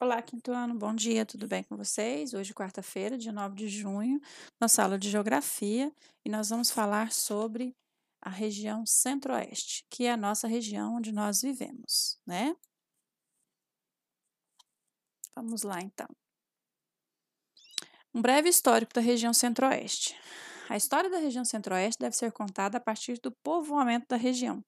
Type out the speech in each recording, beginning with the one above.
Olá, quinto ano, bom dia, tudo bem com vocês? Hoje, quarta-feira, dia 9 de junho, na sala de Geografia e nós vamos falar sobre a região Centro-Oeste, que é a nossa região onde nós vivemos, né? Vamos lá, então. Um breve histórico da região Centro-Oeste. A história da região centro-oeste deve ser contada a partir do povoamento da região.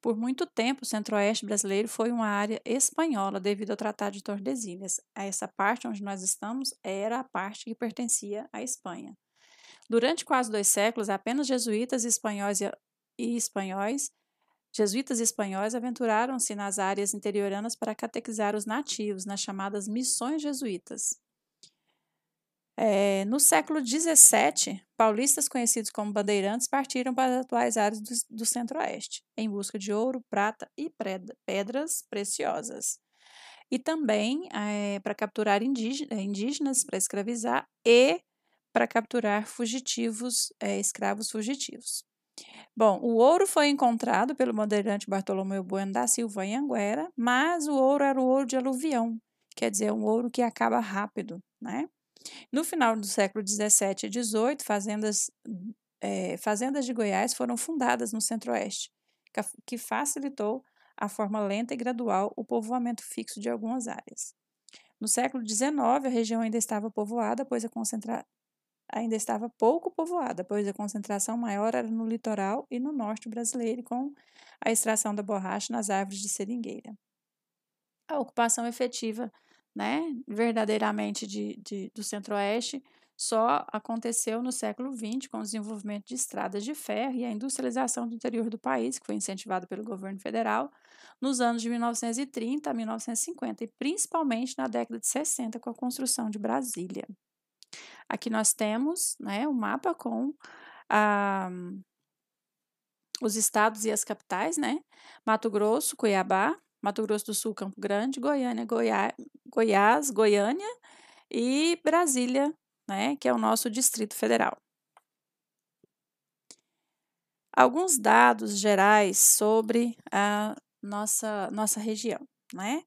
Por muito tempo, o centro-oeste brasileiro foi uma área espanhola devido ao Tratado de Tordesilhas. Essa parte onde nós estamos era a parte que pertencia à Espanha. Durante quase dois séculos, apenas jesuítas espanhóis, e espanhóis Jesuítas espanhóis aventuraram-se nas áreas interioranas para catequizar os nativos, nas chamadas missões jesuítas. É, no século XVII, paulistas conhecidos como bandeirantes partiram para as atuais áreas do, do centro-oeste, em busca de ouro, prata e pedras preciosas. E também é, para capturar eh, indígenas, para escravizar e para capturar fugitivos, é, escravos fugitivos. Bom, o ouro foi encontrado pelo bandeirante Bartolomeu Bueno da Silva em Anguera, mas o ouro era o ouro de aluvião, quer dizer, um ouro que acaba rápido, né? No final do século XVII e XVIII, fazendas, é, fazendas de Goiás foram fundadas no Centro-Oeste, que facilitou a forma lenta e gradual o povoamento fixo de algumas áreas. No século XIX, a região ainda estava povoada, pois a ainda estava pouco povoada, pois a concentração maior era no litoral e no norte brasileiro, com a extração da borracha nas árvores de seringueira. A ocupação efetiva né, verdadeiramente de, de do Centro-Oeste só aconteceu no século XX com o desenvolvimento de estradas de ferro e a industrialização do interior do país, que foi incentivada pelo governo federal nos anos de 1930 a 1950 e principalmente na década de 60 com a construção de Brasília. Aqui nós temos né, um mapa com ah, os estados e as capitais, né? Mato Grosso, Cuiabá, Mato Grosso do Sul, Campo Grande, Goiânia, Goiás, Goiás, Goiânia e Brasília, né, que é o nosso Distrito Federal. Alguns dados gerais sobre a nossa, nossa região, né?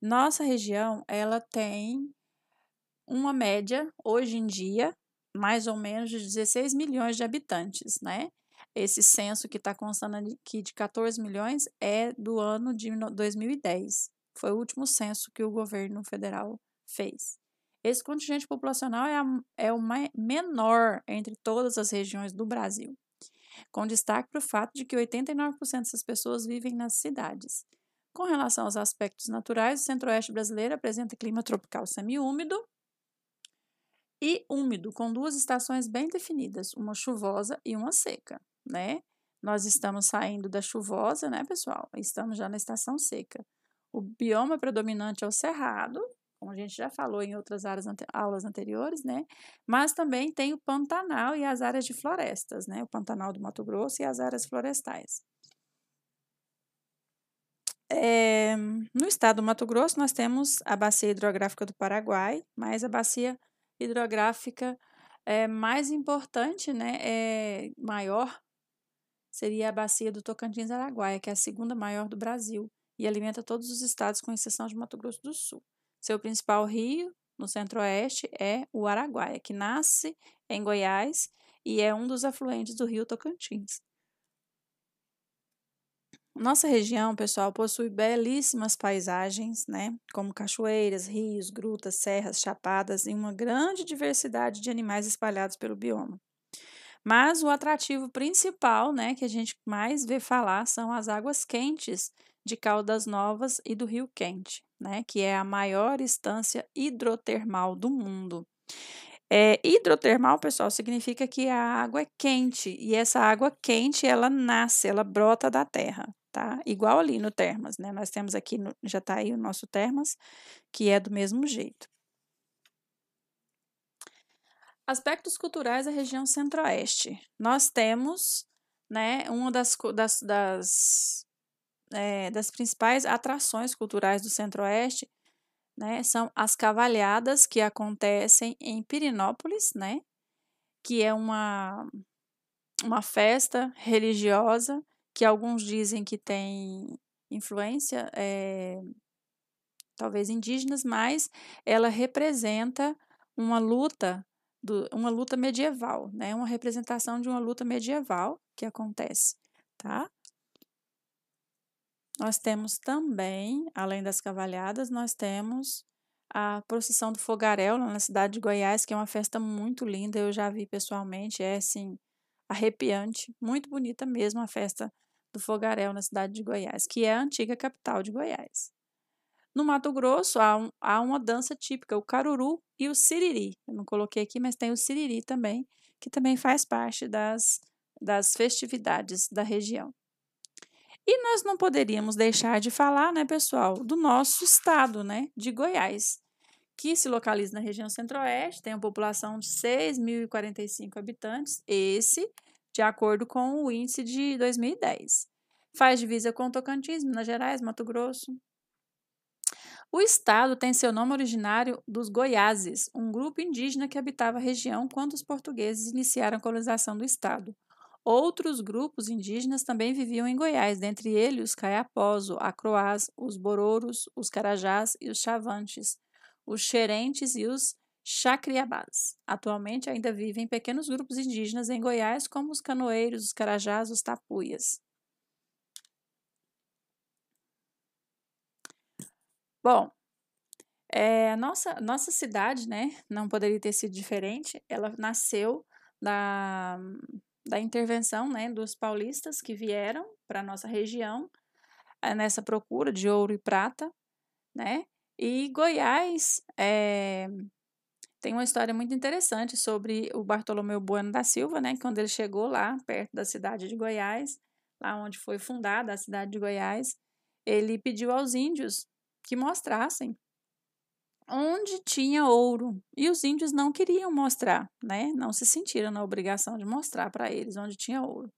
Nossa região, ela tem uma média, hoje em dia, mais ou menos de 16 milhões de habitantes, né? Esse censo que está constando aqui de 14 milhões é do ano de 2010. Foi o último censo que o governo federal fez. Esse contingente populacional é, a, é o menor entre todas as regiões do Brasil, com destaque para o fato de que 89% dessas pessoas vivem nas cidades. Com relação aos aspectos naturais, o centro-oeste brasileiro apresenta clima tropical semiúmido e úmido, com duas estações bem definidas, uma chuvosa e uma seca, né? Nós estamos saindo da chuvosa, né, pessoal? Estamos já na estação seca. O bioma predominante é o cerrado, como a gente já falou em outras ante aulas anteriores, né? Mas também tem o Pantanal e as áreas de florestas, né? O Pantanal do Mato Grosso e as áreas florestais. É, no estado do Mato Grosso, nós temos a bacia hidrográfica do Paraguai, mas a bacia hidrográfica é, mais importante, né, é, maior, seria a bacia do Tocantins-Araguaia, que é a segunda maior do Brasil e alimenta todos os estados com exceção de Mato Grosso do Sul. Seu principal rio no centro-oeste é o Araguaia, que nasce em Goiás e é um dos afluentes do rio Tocantins. Nossa região, pessoal, possui belíssimas paisagens, né? Como cachoeiras, rios, grutas, serras, chapadas e uma grande diversidade de animais espalhados pelo bioma. Mas o atrativo principal, né, que a gente mais vê falar são as águas quentes de Caldas Novas e do Rio Quente, né, que é a maior estância hidrotermal do mundo. É, hidrotermal, pessoal, significa que a água é quente e essa água quente ela nasce, ela brota da terra, tá? Igual ali no Termas, né? Nós temos aqui, no, já tá aí o nosso Termas, que é do mesmo jeito. Aspectos culturais da região centro-oeste. Nós temos, né, uma das, das, das é, das principais atrações culturais do Centro-Oeste né, são as cavalhadas que acontecem em Pirinópolis, né, que é uma, uma festa religiosa que alguns dizem que tem influência, é, talvez indígenas, mas ela representa uma luta, do, uma luta medieval, né, uma representação de uma luta medieval que acontece, tá? Nós temos também, além das cavalhadas, nós temos a procissão do fogaréu na cidade de Goiás, que é uma festa muito linda, eu já vi pessoalmente, é assim arrepiante, muito bonita mesmo a festa do fogaréu na cidade de Goiás, que é a antiga capital de Goiás. No Mato Grosso há, um, há uma dança típica, o caruru e o siriri. Eu não coloquei aqui, mas tem o siriri também, que também faz parte das, das festividades da região. E nós não poderíamos deixar de falar, né, pessoal, do nosso estado, né, de Goiás, que se localiza na região centro-oeste, tem uma população de 6.045 habitantes, esse de acordo com o índice de 2010. Faz divisa com Tocantins, Minas Gerais, Mato Grosso. O estado tem seu nome originário dos Goiáses, um grupo indígena que habitava a região quando os portugueses iniciaram a colonização do estado. Outros grupos indígenas também viviam em Goiás, dentre eles os caiapós, os acroás, os bororos, os carajás e os chavantes, os xerentes e os chacriabás. Atualmente ainda vivem pequenos grupos indígenas em Goiás, como os canoeiros, os carajás, os tapuias. Bom, é, nossa, nossa cidade, né, não poderia ter sido diferente, ela nasceu da, da intervenção né, dos paulistas que vieram para a nossa região eh, nessa procura de ouro e prata, né? E Goiás é, tem uma história muito interessante sobre o Bartolomeu Bueno da Silva, né? Quando ele chegou lá, perto da cidade de Goiás, lá onde foi fundada a cidade de Goiás, ele pediu aos índios que mostrassem onde tinha ouro. E os índios não queriam mostrar, né? Não se sentiram na obrigação de mostrar para eles onde tinha ouro.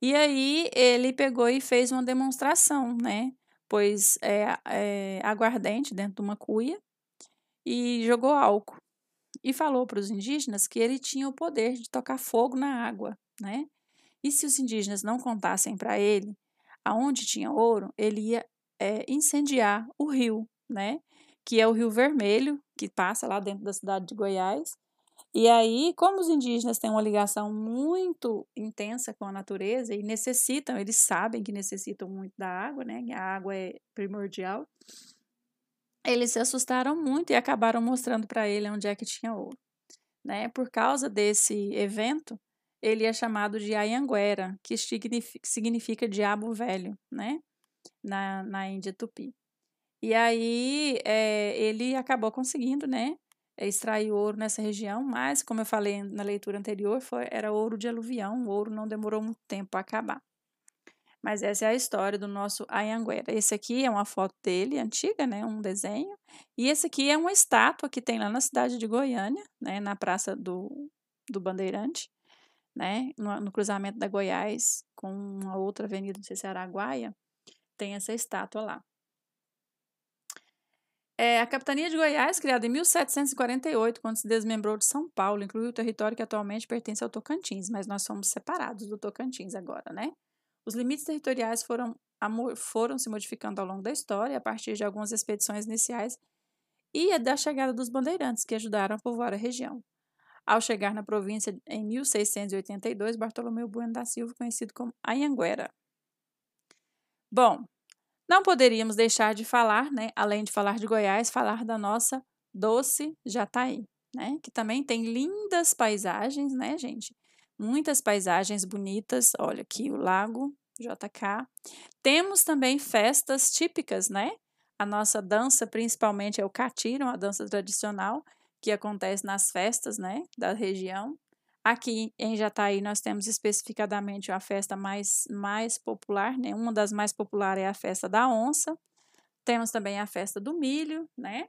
E aí ele pegou e fez uma demonstração, né? Pois é, é aguardente dentro de uma cuia e jogou álcool. E falou para os indígenas que ele tinha o poder de tocar fogo na água, né? E se os indígenas não contassem para ele aonde tinha ouro, ele ia é, incendiar o rio, né? que é o Rio Vermelho, que passa lá dentro da cidade de Goiás. E aí, como os indígenas têm uma ligação muito intensa com a natureza e necessitam, eles sabem que necessitam muito da água, né? A água é primordial. Eles se assustaram muito e acabaram mostrando para ele onde é que tinha ouro, né? Por causa desse evento, ele é chamado de Ayanguera, que significa diabo velho, né? Na, na Índia Tupi. E aí é, ele acabou conseguindo, né? Extrair ouro nessa região, mas, como eu falei na leitura anterior, foi, era ouro de aluvião, o ouro não demorou muito tempo a acabar. Mas essa é a história do nosso Ayanguera. Esse aqui é uma foto dele, antiga, né? Um desenho. E esse aqui é uma estátua que tem lá na cidade de Goiânia, né? Na Praça do, do Bandeirante, né? No, no cruzamento da Goiás com uma outra avenida, não sei se é Araguaia. Tem essa estátua lá. É, a capitania de Goiás, criada em 1748, quando se desmembrou de São Paulo, incluiu o território que atualmente pertence ao Tocantins, mas nós somos separados do Tocantins agora, né? Os limites territoriais foram, foram se modificando ao longo da história, a partir de algumas expedições iniciais e da chegada dos bandeirantes, que ajudaram a povoar a região. Ao chegar na província em 1682, Bartolomeu Bueno da Silva, conhecido como Anhanguera. Bom, não poderíamos deixar de falar, né, além de falar de Goiás, falar da nossa doce Jataí, né, que também tem lindas paisagens, né, gente? Muitas paisagens bonitas. Olha aqui o lago JK. Temos também festas típicas, né? A nossa dança, principalmente, é o catira, a dança tradicional que acontece nas festas, né, da região. Aqui em Jataí nós temos especificadamente a festa mais, mais popular, né? Uma das mais populares é a festa da onça. Temos também a festa do milho, né?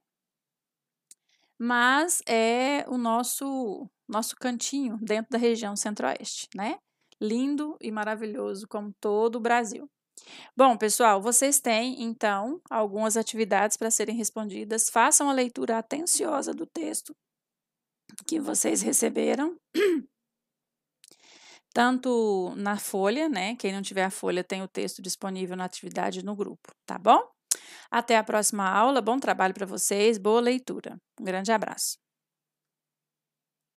Mas é o nosso nosso cantinho dentro da região centro-oeste, né? Lindo e maravilhoso como todo o Brasil. Bom, pessoal, vocês têm então algumas atividades para serem respondidas. Façam a leitura atenciosa do texto que vocês receberam, tanto na folha, né? Quem não tiver a folha tem o texto disponível na atividade no grupo, tá bom? Até a próxima aula, bom trabalho para vocês, boa leitura. Um grande abraço.